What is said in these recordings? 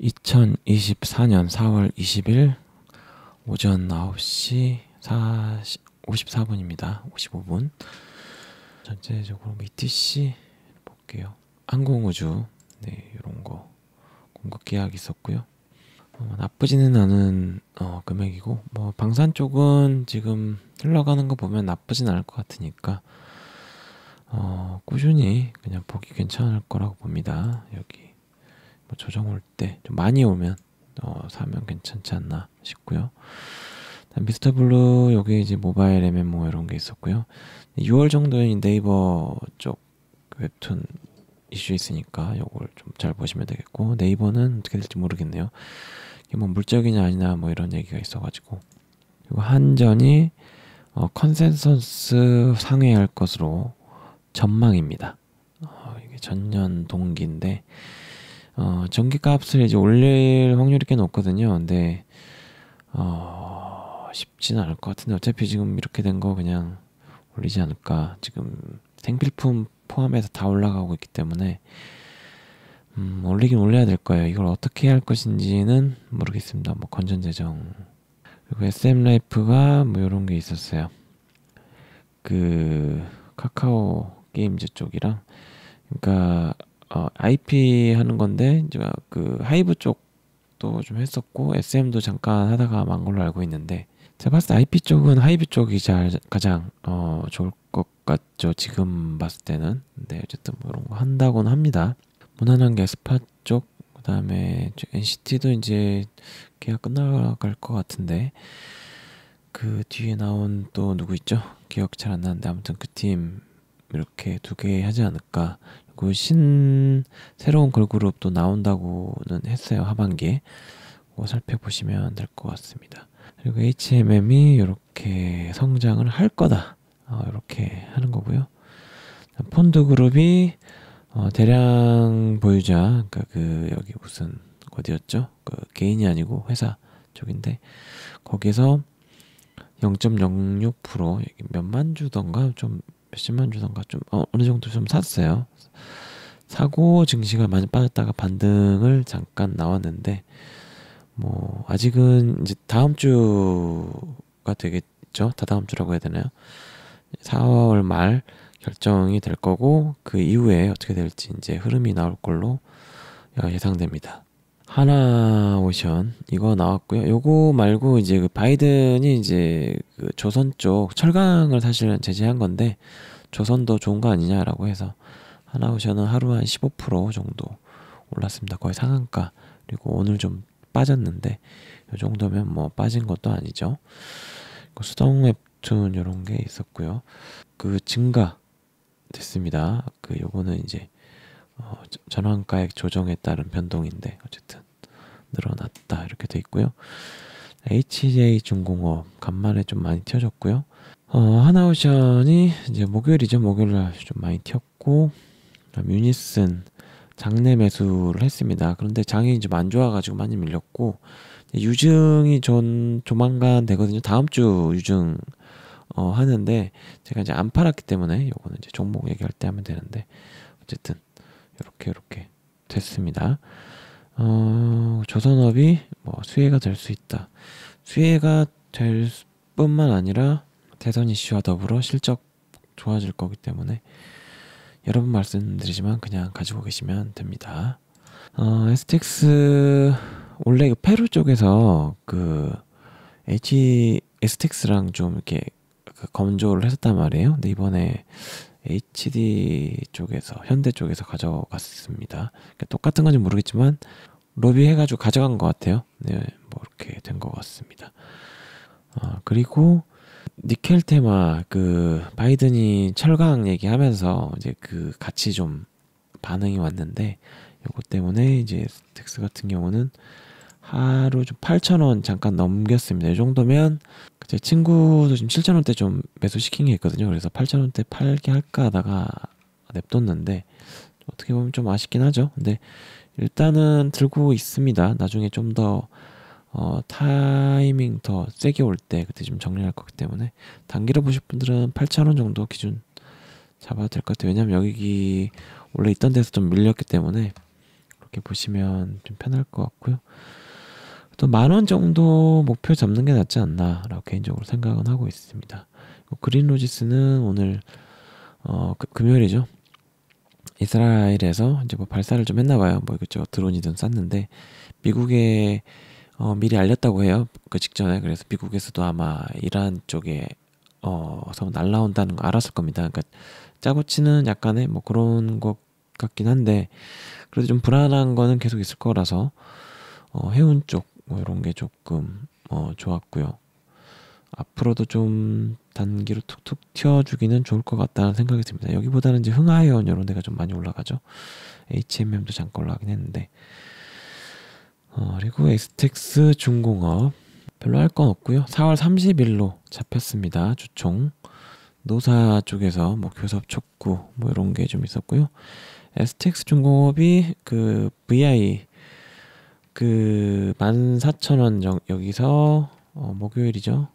2024년 4월 20일 오전 9시 40, 54분입니다. 55분. 전체적으로 b t c 볼게요. 항공우주 네, 이런 거 공급 계약 있었고요. 어, 나쁘지는 않은 어, 금액이고 뭐 방산 쪽은 지금 흘러가는 거 보면 나쁘진 않을 것 같으니까 어, 꾸준히 그냥 보기 괜찮을 거라고 봅니다. 여기 뭐 조정 올 때 좀 많이 오면 어, 사면 괜찮지 않나 싶고요. 미스터 블루 여기 이제 모바일 MMO 이런 게 있었고요. 6월 정도엔 네이버 쪽 웹툰 이슈 있으니까 요걸 좀 잘 보시면 되겠고 네이버는 어떻게 될지 모르겠네요. 이게 뭐 물적이냐 아니냐 뭐 이런 얘기가 있어가지고 그리고 한전이 어, 컨센서스 상회할 것으로 전망입니다. 어, 이게 전년 동기인데 어, 전기값을 이제 올릴 확률이 꽤 높거든요. 근데 어, 쉽지는 않을 것 같은데 어차피 지금 이렇게 된 거 그냥 올리지 않을까. 지금 생필품 포함해서 다 올라가고 있기 때문에 음, 올리긴 올려야 될 거예요. 이걸 어떻게 할 것인지는 모르겠습니다. 뭐 건전 재정 그리고 SM 라이프가 뭐요런게 있었어요. 그 카카오 게임즈 쪽이랑 그니까 어, IP 하는 건데 이제 그 하이브 쪽도 좀 했었고 SM도 잠깐 하다가 만 걸로 알고 있는데 제가 봤을 때 IP 쪽은 하이브 쪽이 잘 가장 어, 좋을 것 같죠 지금 봤을 때는 근데 어쨌든 뭐 이런 거 한다곤 합니다 무난한 게 스팟 쪽 그다음에 NCT도 이제 계약 끝나갈 것 같은데 그 뒤에 나온 또 누구 있죠 기억 잘 안 나는데 아무튼 그 팀 이렇게 두 개 하지 않을까 있고 그 신 새로운 걸그룹도 그 나온다고는 했어요 하반기에 뭐 살펴보시면 될 것 같습니다. 그리고 HMM이 이렇게 성장을 할 거다 어, 이렇게 하는 거고요. 폰드 그룹이 어, 대량 보유자 그러니까 그 여기 무슨 어디였죠? 그 개인이 아니고 회사 쪽인데 거기서 0.06% 몇 만 주던가 좀 몇십만 주던가 좀 어, 느 정도 좀 샀어요. 사고 증시가 많이 빠졌다가 반등을 잠깐 나왔는데 뭐 아직은 이제 다음 주가 되겠죠 다다음 주라고 해야 되나요 4월 말 결정이 될 거고 그 이후에 어떻게 될지 이제 흐름이 나올 걸로 예상됩니다 하나 오션 이거 나왔고요 요거 말고 이제 그 바이든이 이제 그 조선 쪽 철강을 사실은 제재한 건데 조선도 좋은 거 아니냐라고 해서 하나우션은 하루 한 15% 정도 올랐습니다. 거의 상한가. 그리고 오늘 좀 빠졌는데 이 정도면 뭐 빠진 것도 아니죠. 그 수동 웹툰 이런 게 있었고요. 그 증가 됐습니다. 그 요거는 이제 어, 전환가액 조정에 따른 변동인데 어쨌든 늘어났다 이렇게 돼 있고요. HJ 중공업 간만에 좀 많이 튀어졌고요. 어, 하나우션이 이제 목요일이죠. 목요일날 좀 많이 튀었고 유니슨 장내 매수를 했습니다. 그런데 장이 좀안 좋아가지고 많이 밀렸고 유증이 전 조만간 되거든요. 다음 주 유증 어, 하는데 제가 이제 안 팔았기 때문에 요거는 이제 종목 얘기할 때 하면 되는데 어쨌든 이렇게 이렇게 됐습니다. 어, 조선업이 뭐 수혜가 될 수 있다. 수혜가 될 뿐만 아니라 대선 이슈와 더불어 실적 좋아질 거기 때문에 여러분 말씀드리지만 그냥 가지고 계시면 됩니다. 어, STX 원래 그 페루 쪽에서 그 H STX랑 좀 이렇게 검조를 그 했었단 말이에요. 근데 이번에 HD 쪽에서 현대 쪽에서 가져갔습니다. 그러니까 똑같은 건지 모르겠지만 로비해가지고 가져간 것 같아요. 네, 뭐 이렇게 된 것 같습니다. 어, 그리고 니켈 테마 그 바이든이 철강 얘기하면서 이제 그 같이 좀 반응이 왔는데 요거 때문에 이제 텍스 같은 경우는 하루 좀8천원 잠깐 넘겼습니다. 이 정도면 제 친구도 지금 7천원대좀 매수시킨 게 있거든요. 그래서 8천원대 팔게 할까 하다가 냅뒀는데 어떻게 보면 좀 아쉽긴 하죠. 근데 일단은 들고 있습니다. 나중에 좀더 어, 타이밍 더 세게 올 때 그때 좀 정리할 거기 때문에 단기로 보실 분들은 8,000원 정도 기준 잡아도 될 것 같아요. 왜냐면 여기 원래 있던 데서 좀 밀렸기 때문에 그렇게 보시면 좀 편할 것 같고요. 또 만원 정도 목표 잡는 게 낫지 않나라고 개인적으로 생각은 하고 있습니다. 그린 로지스는 오늘 어, 그, 금요일이죠. 이스라엘에서 이제 뭐 발사를 좀 했나 봐요. 뭐 이것저것 드론이든 쐈는데 미국의 어, 미리 알렸다고 해요. 그 직전에 그래서 미국에서도 아마 이란 쪽에 어서 날라온다는 거 알았을 겁니다. 그러니까 짜고치는 약간의 뭐 그런 것 같긴 한데 그래도 좀 불안한 거는 계속 있을 거라서 어, 해운 쪽뭐 이런 게 조금 어, 좋았고요. 앞으로도 좀 단기로 툭툭 튀어주기는 좋을 것 같다는 생각이 듭니다. 여기보다는 이제 흥하이언 이런 데가 좀 많이 올라가죠. HMM도 잠깐 올라가긴 했는데 어, 그리고 에스텍스 중공업 별로 할 건 없고요. 4월 30일로 잡혔습니다. 주총 노사 쪽에서 뭐 교섭 촉구 뭐 이런 게 좀 있었고요. 에스텍스 중공업이 그 VI 그 14,000원 정 여기서 어, 목요일이죠.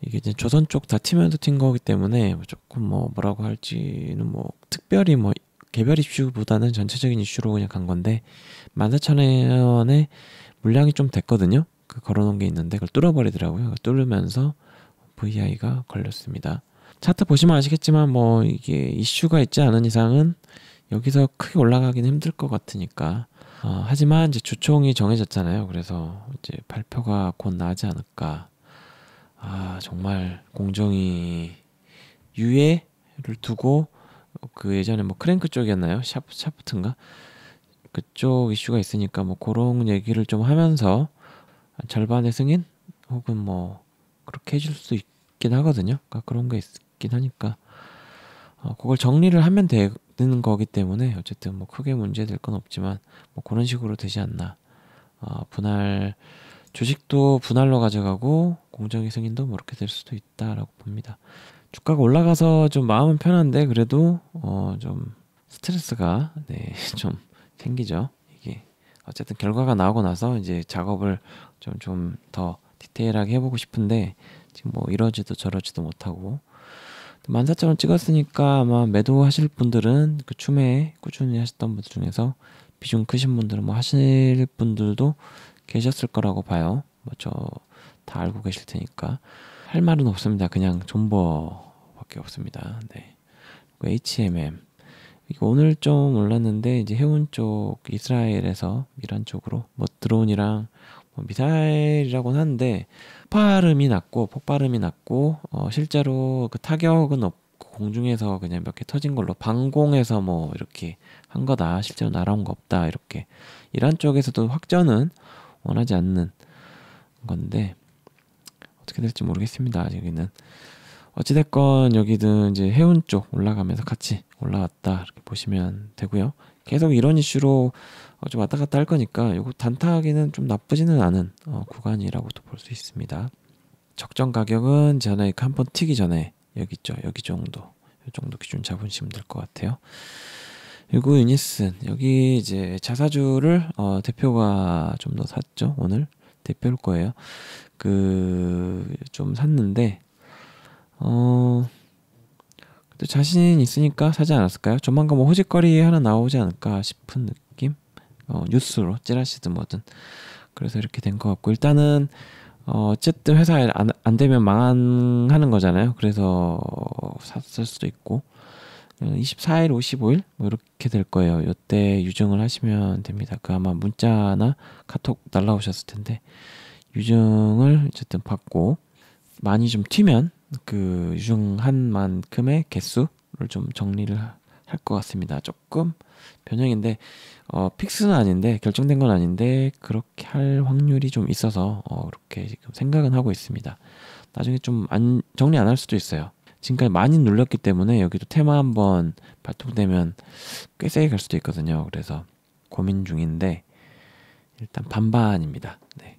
이게 이제 조선 쪽다팀에서튄 거기 때문에 조금 뭐 뭐라고 할지는 뭐 특별히 뭐 개별 이슈보다는 전체적인 이슈로 그냥 간 건데 만사천원에 물량이 좀 됐거든요. 그 걸어놓은 게 있는데 그걸 뚫어버리더라고요. 뚫으면서 VI가 걸렸습니다. 차트 보시면 아시겠지만 뭐 이게 이슈가 있지 않은 이상은 여기서 크게 올라가긴 힘들 것 같으니까 어, 하지만 이제 주총이 정해졌잖아요. 그래서 이제 발표가 곧 나지 않을까. 아 정말 공정이 유예를 두고 그 예전에 뭐 크랭크 쪽이었나요? 샤, 샤프트인가? 그쪽 이슈가 있으니까 뭐 그런 얘기를 좀 하면서 절반의 승인 혹은 뭐 그렇게 해줄 수 있긴 하거든요. 그러니까 그런 게 있긴 하니까 어, 그걸 정리를 하면 되는 거기 때문에 어쨌든 뭐 크게 문제될 건 없지만 뭐 그런 식으로 되지 않나. 어, 분할 주식도 분할로 가져가고 공정위 승인도 뭐 이렇게 될 수도 있다라고 봅니다. 주가가 올라가서 좀 마음은 편한데 그래도 어 좀 스트레스가 네 좀 생기죠. 이게 어쨌든 결과가 나오고 나서 이제 작업을 좀 좀 더 디테일하게 해보고 싶은데 지금 뭐 이러지도 저러지도 못하고 만사처럼 찍었으니까 아마 매도하실 분들은 그 춤에 꾸준히 하셨던 분들 중에서 비중 크신 분들은 뭐 하실 분들도 계셨을 거라고 봐요. 뭐 저 다 알고 계실 테니까. 할 말은 없습니다. 그냥 존버밖에 없습니다. 네. HMM 오늘 좀 올랐는데 이제 해운 쪽 이스라엘에서 이란 쪽으로 뭐 드론이랑 뭐 미사일이라고는 하는데 폭발음이 났고 폭발음이 났고 어 실제로 그 타격은 없고 공중에서 그냥 몇 개 터진 걸로 방공에서 뭐 이렇게 한 거다 실제로 날아온 거 없다 이렇게 이란 쪽에서도 확전은 원하지 않는 건데 어떻게 될지 모르겠습니다. 여기는 어찌됐건 여기는 이제 해운 쪽 올라가면서 같이 올라왔다 이렇게 보시면 되고요. 계속 이런 이슈로 어, 좀 왔다 갔다 할 거니까 이거 단타하기는 좀 나쁘지는 않은 어, 구간이라고도 볼 수 있습니다. 적정 가격은 전에 그 한번 튀기 전에 여기 있죠. 여기 정도. 이 정도 기준 잡으시면 될 것 같아요. 그리고 유니슨 여기 이제 자사주를 어, 대표가 좀 더 샀죠 오늘 대표일 거예요. 그좀 샀는데 어 근데 자신 있으니까 사지 않았을까요? 조만간 뭐 호짓거리 하나 나오지 않을까 싶은 느낌? 어, 뉴스로 찌라시든 뭐든 그래서 이렇게 된 것 같고 일단은 어, 어쨌든 회사에 안, 안 되면 망하는 거잖아요. 그래서 샀을 수도 있고 24일, 음, 55일 뭐 이렇게 될 거예요. 이때 유정을 하시면 됩니다. 그 아마 문자나 카톡 날라오셨을 텐데 유증을 어쨌든 받고 많이 좀 튀면 그 유증한 만큼의 개수를 좀 정리를 할 것 같습니다. 조금 변형인데 어, 픽스는 아닌데 결정된 건 아닌데 그렇게 할 확률이 좀 있어서 어, 그렇게 지금 생각은 하고 있습니다. 나중에 좀 안, 정리 안 할 수도 있어요. 지금까지 많이 눌렸기 때문에 여기도 테마 한번 발동되면 꽤 세게 갈 수도 있거든요. 그래서 고민 중인데 일단 반반입니다. 네.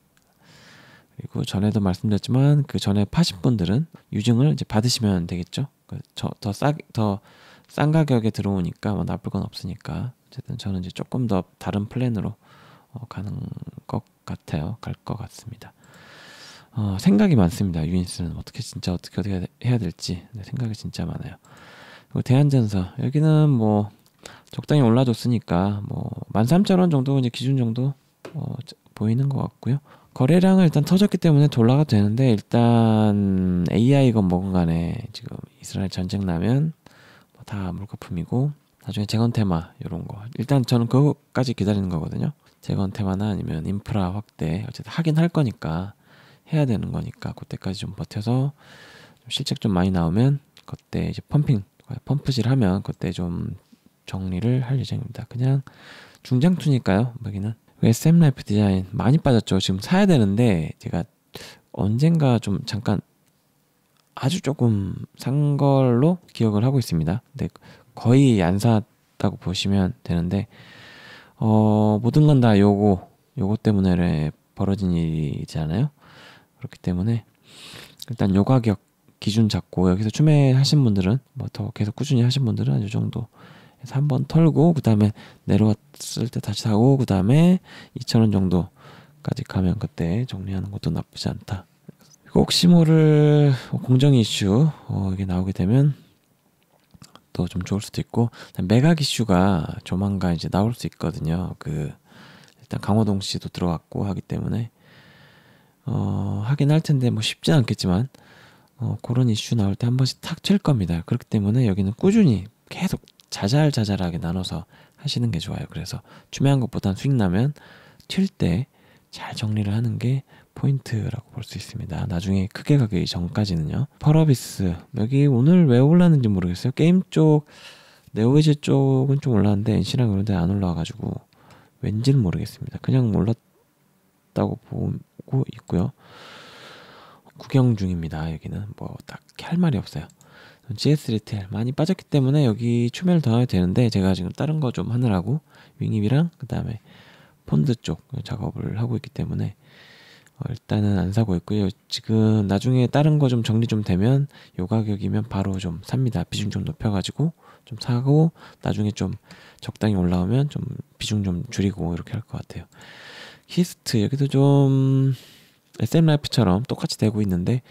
그리고 전에도 말씀드렸지만 그 전에 파신 분들은 유증을 이제 받으시면 되겠죠. 그 더싸더 싼 가격에 들어오니까 뭐 나쁠 건 없으니까 어쨌든 저는 이제 조금 더 다른 플랜으로 어, 가는 것 같아요. 갈 것 같습니다. 어, 생각이 많습니다. 유인스는 어떻게 진짜 어떻게 어떻게 해야 될지 네, 생각이 진짜 많아요. 그리고 대한전서 여기는 뭐 적당히 올라줬으니까 뭐1 3 0원 정도 이제 기준 정도 어, 보이는 것 같고요. 거래량은 일단 터졌기 때문에 돌라가 되는데 일단 AI건 뭐건 간에 지금 이스라엘 전쟁 나면 뭐 다 물거품이고 나중에 재건 테마 이런 거 일단 저는 그거까지 기다리는 거거든요. 재건 테마나 아니면 인프라 확대 어쨌든 하긴 할 거니까 해야 되는 거니까 그때까지 좀 버텨서 좀 실책 좀 많이 나오면 그때 이제 펌핑 펌프질 하면 그때 좀 정리를 할 예정입니다. 그냥 중장투니까요. 여기는 SM 라이프 디자인 많이 빠졌죠. 지금 사야 되는데 제가 언젠가 좀 잠깐 아주 조금 산 걸로 기억을 하고 있습니다. 근데 거의 안 샀다고 보시면 되는데 어, 모든 건 다 요거 요거 때문에 벌어진 일이잖아요. 그렇기 때문에 일단 요 가격 기준 잡고 여기서 추매하신 분들은 뭐 더 계속 꾸준히 하신 분들은 요 정도 그래서 한번 털고 그 다음에 내려왔을 때 다시 사고 그 다음에 2천원 정도까지 가면 그때 정리하는 것도 나쁘지 않다. 혹시 모를 공정 이슈 어, 이게 나오게 되면 또 좀 좋을 수도 있고 매각 이슈가 조만간 이제 나올 수 있거든요. 그 일단 강호동 씨도 들어왔고 하기 때문에 어, 하긴 할 텐데 뭐 쉽진 않겠지만 어, 그런 이슈 나올 때 한 번씩 탁 칠 겁니다. 그렇기 때문에 여기는 꾸준히 계속 자잘자잘하게 나눠서 하시는 게 좋아요. 그래서 중요한 것보단 수익 나면 튈 때 잘 정리를 하는 게 포인트라고 볼 수 있습니다. 나중에 크게 가기 전까지는요. 펄어비스 여기 오늘 왜 올랐는지 모르겠어요. 게임 쪽 네오웨즈 쪽은 좀 올랐는데 NC랑 그런데 안 올라와가지고 왠지는 모르겠습니다. 그냥 올랐다고 보고 있고요. 구경 중입니다. 여기는 뭐 딱히 할 말이 없어요. GS 리테일 많이 빠졌기 때문에 여기 추매를 더 해야 되는데 제가 지금 다른 거 좀 하느라고 윙입이랑 그 다음에 폰드 쪽 작업을 하고 있기 때문에 어, 일단은 안 사고 있고요. 지금 나중에 다른 거 좀 정리 좀 되면 요 가격이면 바로 좀 삽니다. 비중 좀 높여가지고 좀 사고 나중에 좀 적당히 올라오면 좀 비중 좀 줄이고 이렇게 할 것 같아요. 히스트 여기도 좀 SM 라이프처럼 똑같이 되고 있는데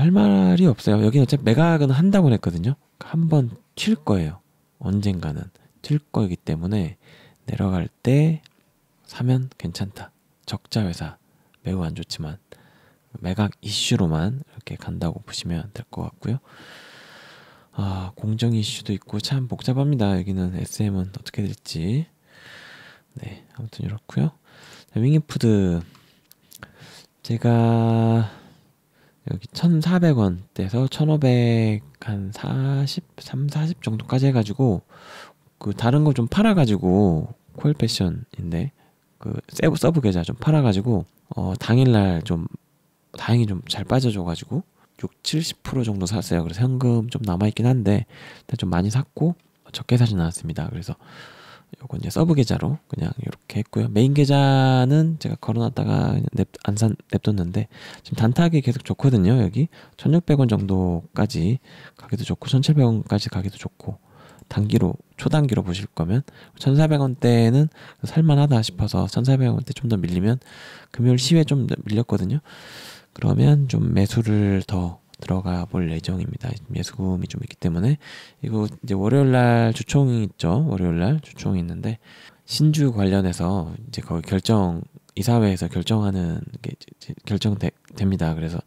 할 말이 없어요. 여기는 어차피 매각은 한다고 했거든요. 그러니까 한번 튈 거예요. 언젠가는 튈 거이기 때문에 내려갈 때 사면 괜찮다. 적자 회사 매우 안 좋지만 매각 이슈로만 이렇게 간다고 보시면 될 것 같고요. 아, 공정 이슈도 있고 참 복잡합니다. 여기는 SM은 어떻게 될지. 네, 아무튼 이렇고요. 자, 윙이푸드 제가 여기 1,400원대에서 1,500 한 40, 3, 40 정도까지 해가지고 그 다른 거 좀 팔아가지고 콜 패션인데 그 서브, 서브 계좌 좀 팔아가지고 어 당일날 좀 다행히 좀 잘 빠져줘가지고 6, 70% 정도 샀어요. 그래서 현금 좀 남아있긴 한데 일단 좀 많이 샀고 적게 사진 않았습니다. 그래서 요건 이제 서브 계좌로 그냥 이렇게 했고요. 메인 계좌는 제가 걸어놨다가 냅, 안산 냅뒀는데 지금 단타하기 계속 좋거든요. 여기 1,600원 정도까지 가기도 좋고 1,700원까지 가기도 좋고 단기로 초단기로 보실 거면 1,400원대는 살만하다 싶어서 1,400원대 좀 더 밀리면 금요일 시회 좀 밀렸거든요. 그러면 좀 매수를 더 들어가 볼 예정입니다. 예수금이 좀 있기 때문에 이거 이제 월요일 날 주총이 있죠. 월요일 날 주총이 있는데 신주 관련해서 이제 거기 결정 이사회에서 결정하는 게 결정됩니다. 그래서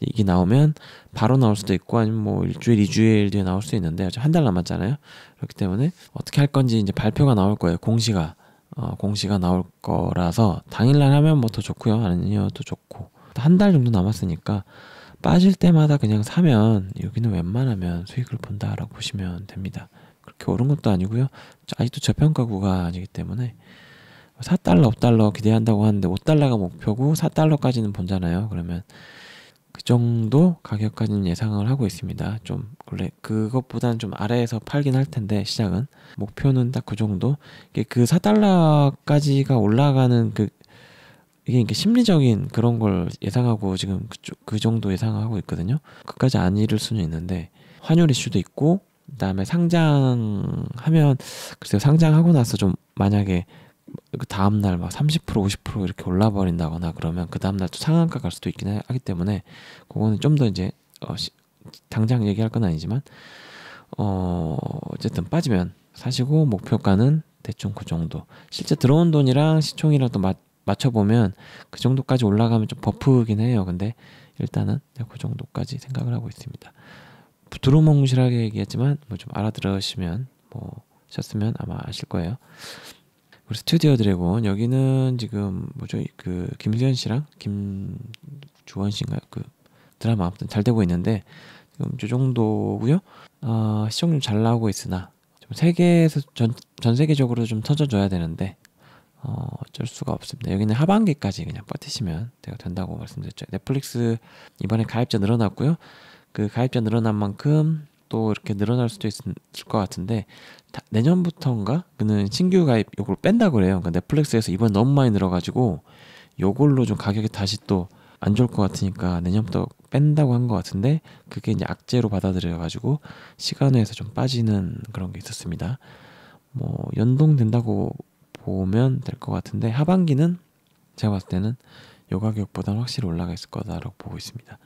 이게 나오면 바로 나올 수도 있고 아니면 뭐 일주일, 이주일 뒤에 나올 수도 있는데 한 달 남았잖아요. 그렇기 때문에 어떻게 할 건지 이제 발표가 나올 거예요. 공시가 어, 공시가 나올 거라서 당일날 하면 뭐 더 좋고요. 아니면 또 좋고 한 달 정도 남았으니까 빠질 때마다 그냥 사면 여기는 웬만하면 수익을 본다라고 보시면 됩니다. 그렇게 오른 것도 아니고요. 아직도 저평가구가 아니기 때문에 4달러, 5달러 기대한다고 하는데 5달러가 목표고 4달러까지는 본잖아요. 그러면 그 정도 가격까지는 예상을 하고 있습니다. 좀 원래 그것보다는 좀 아래에서 팔긴 할 텐데 시작은 목표는 딱 그 정도. 그 4달러까지가 올라가는 그 이게 이게 심리적인 그런 걸 예상하고 지금 그, 그 정도 예상하고 있거든요. 그까지 안 이룰 수는 있는데 환율 이슈도 있고 그다음에 상장하면 글쎄요 상장하고 나서 좀 만약에 그 다음 날막30% 50% 이렇게 올라 버린다거나 그러면 그 다음 날또 상한가 갈 수도 있긴 하기 때문에 그거는 좀 더 이제 어 시, 당장 얘기할 건 아니지만 어 어쨌든 빠지면 사시고 목표가는 대충 그 정도 실제 들어온 돈이랑 시총이랑 또맞 맞춰보면 그 정도까지 올라가면 좀 버프긴 해요. 근데 일단은 그 정도까지 생각을 하고 있습니다. 두루뭉실하게 얘기했지만 뭐 좀 알아들으시면 뭐 셨으면 아마 아실 거예요. 우리 스튜디오 드래곤 여기는 지금 뭐죠 그 김수현 씨랑 김주원 씨인가요 그 드라마 아무튼 잘 되고 있는데 지금 이 정도고요. 아 시청률 잘 나오고 있으나 좀 세계에서 전, 전 세계적으로 좀 터져줘야 되는데 어, 어쩔 수가 없습니다. 여기는 하반기까지 그냥 버티시면 된다고 말씀드렸죠. 넷플릭스 이번에 가입자 늘어났고요. 그 가입자 늘어난 만큼 또 이렇게 늘어날 수도 있, 을것 같은데 다, 내년부터인가 그는 신규 가입 요걸 뺀다 그래요. 그러니까 넷플릭스에서 이번에 너무 많이 늘어가지고 요걸로 좀 가격이 다시 또 안 좋을 것 같으니까 내년부터 뺀다고 한 것 같은데 그게 이제 악재로 받아들여가지고 시간에서 좀 빠지는 그런 게 있었습니다. 뭐 연동된다고 보면 될 것 같은데 하반기는 제가 봤을 때는 요 가격보다는 확실히 올라가 있을 거다라고 보고 있습니다.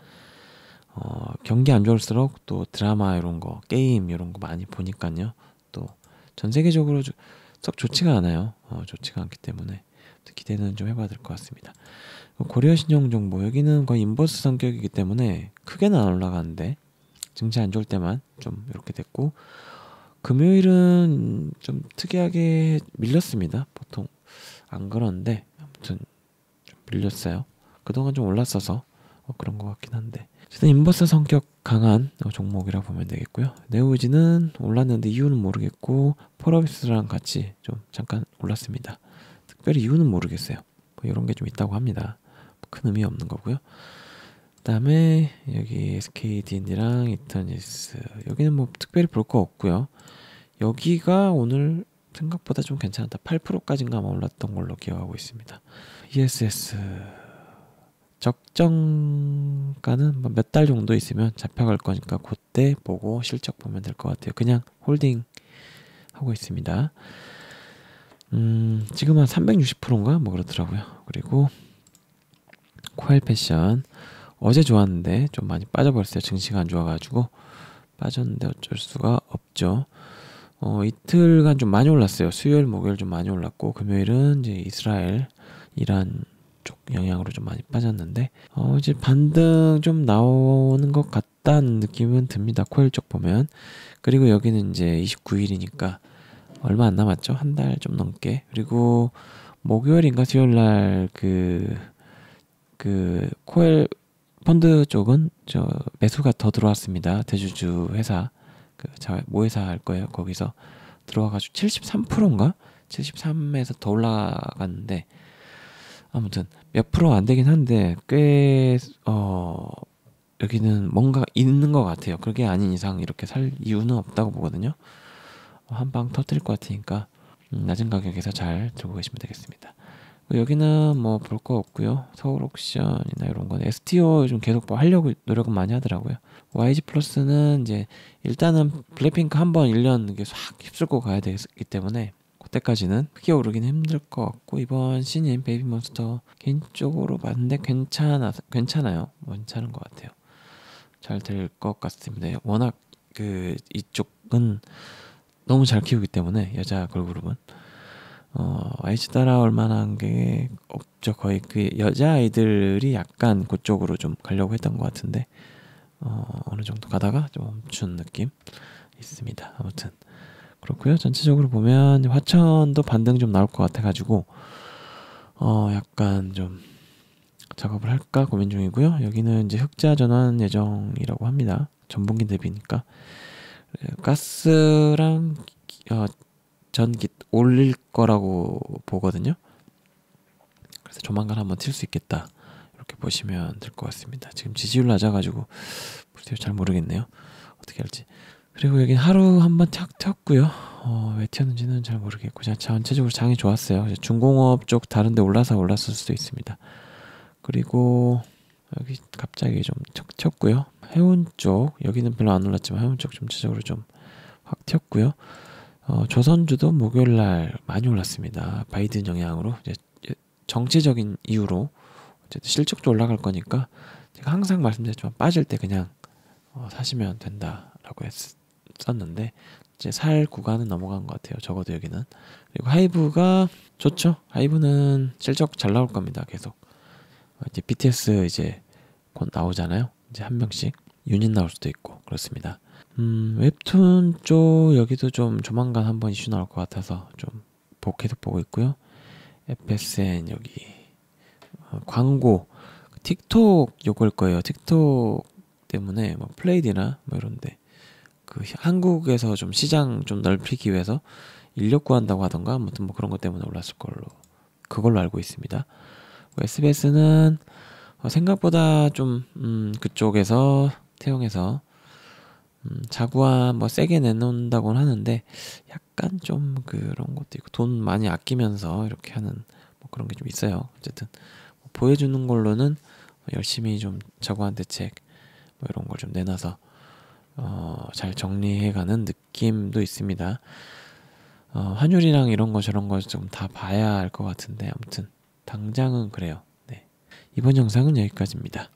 어, 경기 안 좋을수록 또 드라마 이런 거, 게임 이런 거 많이 보니까요. 또 전 세계적으로 조, 썩 좋지가 않아요. 어, 좋지가 않기 때문에 기대는 좀 해봐야 될 것 같습니다. 고려 신용 정보 여기는 거의 인버스 성격이기 때문에 크게는 안 올라가는데 증시 안 좋을 때만 좀 이렇게 됐고 금요일은 좀 특이하게 밀렸습니다. 보통 안 그런데 아무튼 좀 밀렸어요. 그동안 좀 올랐어서 어, 그런 것 같긴 한데 일단 인버스 성격 강한 어, 종목이라 보면 되겠고요. 네오지는 올랐는데 이유는 모르겠고 폴라비스랑 같이 좀 잠깐 올랐습니다. 특별히 이유는 모르겠어요. 뭐 이런 게 좀 있다고 합니다. 큰 의미 없는 거고요. 다음에 여기 SKDN이랑 이터니스 여기는 뭐 특별히 볼 거 없고요 여기가 오늘 생각보다 좀괜찮다 8%까지인가 아 올랐던 걸로 기억하고 있습니다 ESS 적정가는 뭐 몇달 정도 있으면 잡혀갈 거니까 그때 보고 실적 보면 될 것 같아요 그냥 홀딩 하고 있습니다 음 지금 한 360%인가 뭐 그렇더라고요 그리고 코엘 패션 어제 좋았는데 좀 많이 빠져버렸어요. 증시가 안 좋아가지고 빠졌는데 어쩔 수가 없죠. 어, 이틀간 좀 많이 올랐어요. 수요일, 목요일 좀 많이 올랐고 금요일은 이제 이스라엘, 이란 쪽 영향으로 좀 많이 빠졌는데 어, 이제 반등 좀 나오는 것 같다는 느낌은 듭니다. 코일 쪽 보면 그리고 여기는 이제 29일이니까 얼마 안 남았죠. 한 달 좀 넘게 그리고 목요일인가 수요일 날 그그 그 코일 펀드 쪽은 저 매수가 더 들어왔습니다. 대주주 회사 그 모회사 할 거예요. 거기서 들어와가지고 73%인가 73에서 더 올라갔는데 아무튼 몇 프로 안 되긴 한데 꽤어 여기는 뭔가 있는 것 같아요. 그게 아닌 이상 이렇게 살 이유는 없다고 보거든요. 어, 한방 터뜨릴 것 같으니까 음, 낮은 가격에서 잘 들고 계시면 되겠습니다. 여기는 뭐 볼 거 없고요. 서울 옥션이나 이런 건 STO 요즘 계속 뭐 하려고 노력은 많이 하더라고요. YG 플러스는 이제 일단은 블랙핑크 한번 1년 이게 싹 휩쓸고 가야 되기 때문에 그때까지는 크게 오르긴 힘들 것 같고 이번 신인 베이비몬스터 개인적으로 봤는데 괜찮아 괜찮아요. 괜찮은 것 같아요. 잘 될 것 같습니다. 워낙 그 이쪽은 너무 잘 키우기 때문에 여자 걸그룹은 어, YG 다라올 만한 게 없죠. 어, 거의 그 여자아이들이 약간 그쪽으로 좀 가려고 했던 것 같은데, 어, 어느 정도 가다가 좀 멈춘 느낌 있습니다. 아무튼. 그렇고요. 전체적으로 보면 화천도 반등 좀 나올 것 같아가지고, 어, 약간 좀 작업을 할까 고민 중이고요. 여기는 이제 흑자 전환 예정이라고 합니다. 전분기 대비니까. 그 가스랑 어, 전기 올릴 거라고 보거든요. 그래서 조만간 한번 튈 수 있겠다. 이렇게 보시면 될 것 같습니다. 지금 지지율 낮아가지고 글쎄요 잘 모르겠네요. 어떻게 할지. 그리고 여기 하루 한번 탁 튀었고요. 어, 왜 튀었는지는 잘 모르겠고 그냥 전체적으로 장이 좋았어요. 중공업 쪽 다른데 올라서 올랐을 수도 있습니다. 그리고 여기 갑자기 좀척 튀었고요. 해운 쪽 여기는 별로 안 올랐지만 해운 쪽 전체적으로 좀확 튀었고요. 어, 조선주도 목요일 날 많이 올랐습니다. 바이든 영향으로 이제 정치적인 이유로 어쨌든 실적도 올라갈 거니까 제가 항상 말씀드렸지만 빠질 때 그냥 어, 사시면 된다라고 했었는데 이제 살 구간은 넘어간 것 같아요. 적어도 여기는 그리고 하이브가 좋죠. 하이브는 실적 잘 나올 겁니다. 계속 어, 이제 BTS 이제 곧 나오잖아요. 이제 한 명씩 유닛 나올 수도 있고 그렇습니다. 음, 웹툰 쪽 여기도 좀 조만간 한번 이슈 나올 것 같아서 좀 계속 보고 있고요. FSN 여기 어, 광고 틱톡 요걸 거예요. 틱톡 때문에 뭐 플레이디나 뭐 이런데 그 한국에서 좀 시장 좀 넓히기 위해서 인력 구한다고 하던가 아무튼 뭐 그런 것 때문에 올랐을 걸로 그걸로 알고 있습니다. SBS는 뭐 어, 생각보다 좀 음, 그쪽에서 태용해서 음, 자구와뭐 세게 내놓는다곤 하는데 약간 좀 그런 것도 있고 돈 많이 아끼면서 이렇게 하는 뭐 그런 게 좀 있어요. 어쨌든 뭐 보여주는 걸로는 뭐 열심히 좀 자구한 테책뭐 이런 걸 좀 내놔서 어, 잘 정리해가는 느낌도 있습니다. 어, 환율이랑 이런 거 저런 거 좀 다 봐야 할 것 같은데 아무튼 당장은 그래요. 네. 이번 영상은 여기까지입니다.